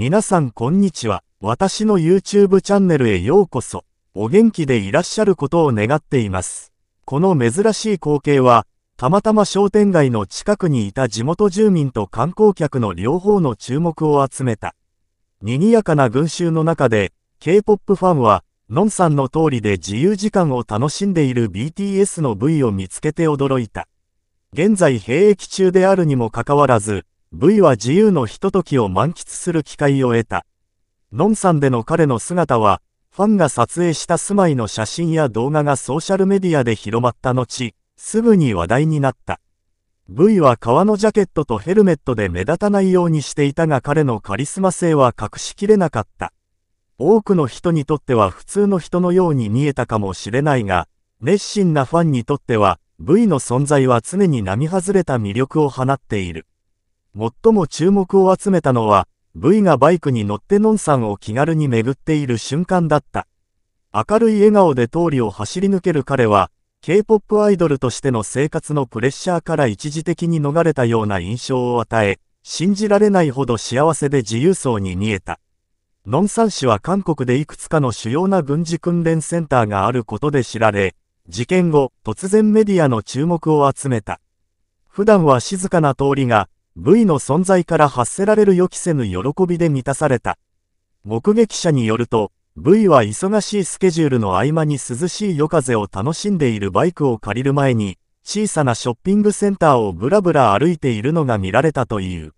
皆さんこんにちは。私の YouTube チャンネルへようこそ。お元気でいらっしゃることを願っています。この珍しい光景は、たまたま商店街の近くにいた地元住民と観光客の両方の注目を集めた。賑やかな群衆の中で、K-POP ファンは、のんさんの通りで自由時間を楽しんでいる BTS の V を見つけて驚いた。現在兵役中であるにもかかわらず、V は自由のひとときを満喫する機会を得た。ノンさんでの彼の姿は、ファンが撮影した住まいの写真や動画がソーシャルメディアで広まった後、すぐに話題になった。V は革のジャケットとヘルメットで目立たないようにしていたが彼のカリスマ性は隠しきれなかった。多くの人にとっては普通の人のように見えたかもしれないが、熱心なファンにとっては V の存在は常に並外れた魅力を放っている。最も注目を集めたのは、V がバイクに乗ってノンさんを気軽に巡っている瞬間だった。明るい笑顔で通りを走り抜ける彼は、K-POP アイドルとしての生活のプレッシャーから一時的に逃れたような印象を与え、信じられないほど幸せで自由そうに見えた。ノンサン氏は韓国でいくつかの主要な軍事訓練センターがあることで知られ、事件後、突然メディアの注目を集めた。普段は静かな通りが、V の存在から発せられる予期せぬ喜びで満たされた。目撃者によると、V は忙しいスケジュールの合間に涼しい夜風を楽しんでいるバイクを借りる前に、小さなショッピングセンターをぶらぶら歩いているのが見られたという。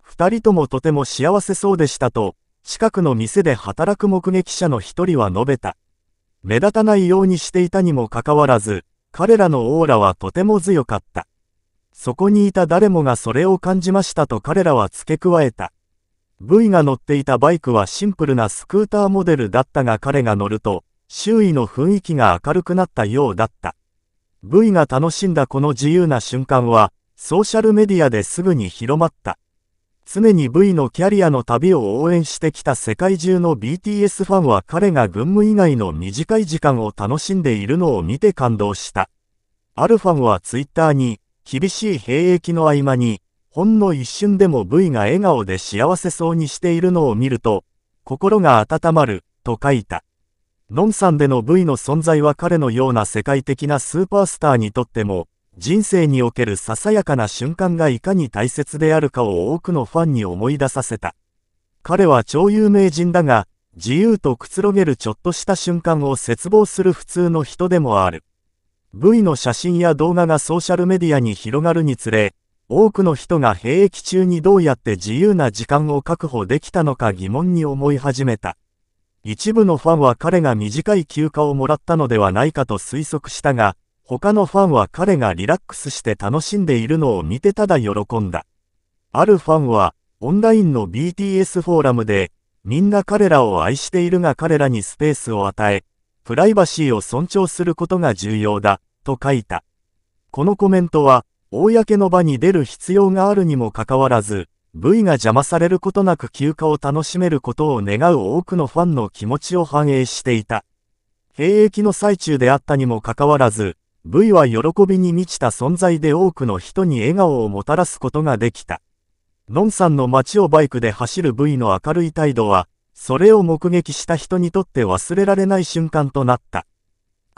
二人ともとても幸せそうでしたと、近くの店で働く目撃者の一人は述べた。目立たないようにしていたにもかかわらず、彼らのオーラはとても強かった。そこにいた誰もがそれを感じましたと彼らは付け加えた。V が乗っていたバイクはシンプルなスクーターモデルだったが彼が乗ると、周囲の雰囲気が明るくなったようだった。V が楽しんだこの自由な瞬間は、ソーシャルメディアですぐに広まった。常に V のキャリアの旅を応援してきた世界中の BTS ファンは彼が軍務以外の短い時間を楽しんでいるのを見て感動した。アルファンはツイッターに、厳しい兵役の合間に、ほんの一瞬でも V が笑顔で幸せそうにしているのを見ると、心が温まる、と書いた。ノンさんでの V の存在は彼のような世界的なスーパースターにとっても、人生におけるささやかな瞬間がいかに大切であるかを多くのファンに思い出させた。彼は超有名人だが、自由とくつろげるちょっとした瞬間を絶望する普通の人でもある。V の写真や動画がソーシャルメディアに広がるにつれ、多くの人が兵役中にどうやって自由な時間を確保できたのか疑問に思い始めた。一部のファンは彼が短い休暇をもらったのではないかと推測したが、他のファンは彼がリラックスして楽しんでいるのを見てただ喜んだ。あるファンは、オンラインの BTS フォーラムで、みんな彼らを愛しているが彼らにスペースを与え、プライバシーを尊重することが重要だ。と書いた。このコメントは、公の場に出る必要があるにもかかわらず、V が邪魔されることなく休暇を楽しめることを願う多くのファンの気持ちを反映していた。兵役の最中であったにもかかわらず、V は喜びに満ちた存在で多くの人に笑顔をもたらすことができた。ノンさんの街をバイクで走る V の明るい態度は、それを目撃した人にとって忘れられない瞬間となった。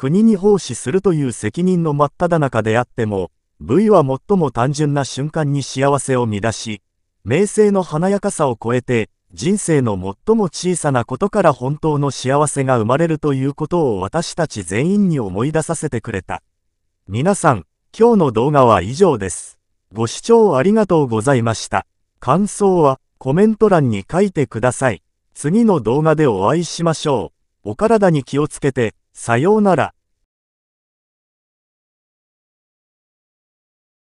国に奉仕するという責任の真っ只中であっても、V は最も単純な瞬間に幸せを乱し、名声の華やかさを超えて、人生の最も小さなことから本当の幸せが生まれるということを私たち全員に思い出させてくれた。皆さん、今日の動画は以上です。ご視聴ありがとうございました。感想はコメント欄に書いてください。次の動画でお会いしましょう。お体に気をつけて、さようなら。